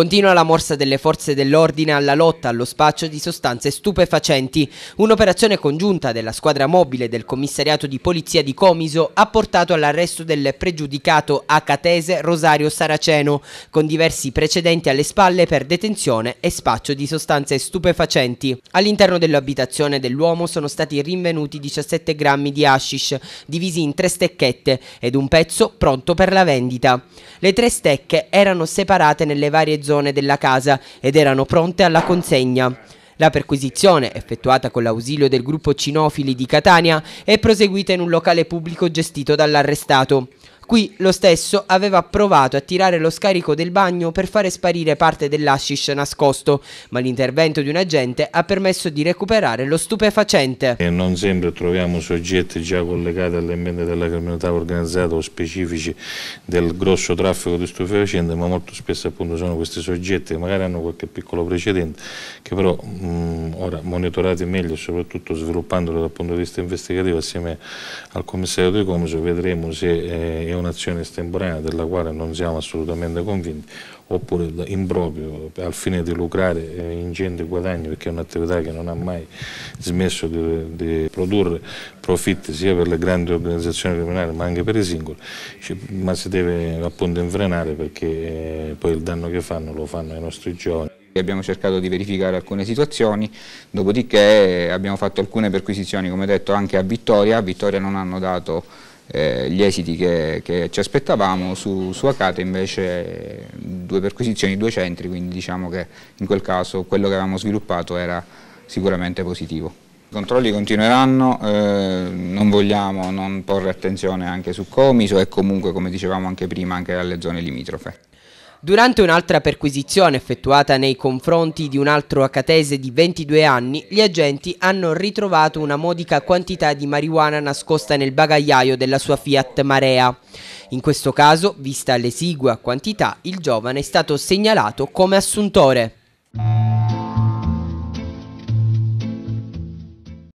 Continua la morsa delle forze dell'ordine alla lotta allo spaccio di sostanze stupefacenti. Un'operazione congiunta della squadra mobile del commissariato di polizia di Comiso ha portato all'arresto del pregiudicato acatese Rosario Saraceno, con diversi precedenti alle spalle per detenzione e spaccio di sostanze stupefacenti. All'interno dell'abitazione dell'uomo sono stati rinvenuti 17 grammi di hashish, divisi in tre stecchette ed un pezzo pronto per la vendita. Le tre stecche erano separate nelle varie zone zone della casa ed erano pronte alla consegna. La perquisizione, effettuata con l'ausilio del gruppo Cinofili di Catania, è proseguita in un locale pubblico gestito dall'arrestato. Qui lo stesso aveva provato a tirare lo scarico del bagno per fare sparire parte dell'ashish nascosto, ma l'intervento di un agente ha permesso di recuperare lo stupefacente. E non sempre troviamo soggetti già collegati all'ambiente della criminalità organizzata o specifici del grosso traffico di stupefacenti, ma molto spesso appunto sono questi soggetti che magari hanno qualche piccolo precedente, che però mh, mm, ora monitorati meglio e soprattutto sviluppandolo dal punto di vista investigativo assieme al commissario di Comiso vedremo se eh, è un'azione estemporanea della quale non siamo assolutamente convinti, oppure improprio al fine di lucrare ingenti guadagni perché è un'attività che non ha mai smesso di, di, produrre profitti sia per le grandi organizzazioni criminali ma anche per i singoli, ma si deve appunto infrenare perché eh, poi il danno che fanno lo fanno ai nostri giovani. Abbiamo cercato di verificare alcune situazioni, dopodiché abbiamo fatto alcune perquisizioni, come detto, anche a Vittoria. A Vittoria non hanno dato eh, gli esiti che, che, ci aspettavamo, su, su Acate invece due perquisizioni, due centri, quindi diciamo che in quel caso quello che avevamo sviluppato era sicuramente positivo. I controlli continueranno, eh, non vogliamo non porre attenzione anche su Comiso e comunque come dicevamo anche prima anche alle zone limitrofe. Durante un'altra perquisizione effettuata nei confronti di un altro acatese di 22 anni, gli agenti hanno ritrovato una modica quantità di marijuana nascosta nel bagagliaio della sua Fiat Marea. In questo caso, vista l'esigua quantità, il giovane è stato segnalato come assuntore.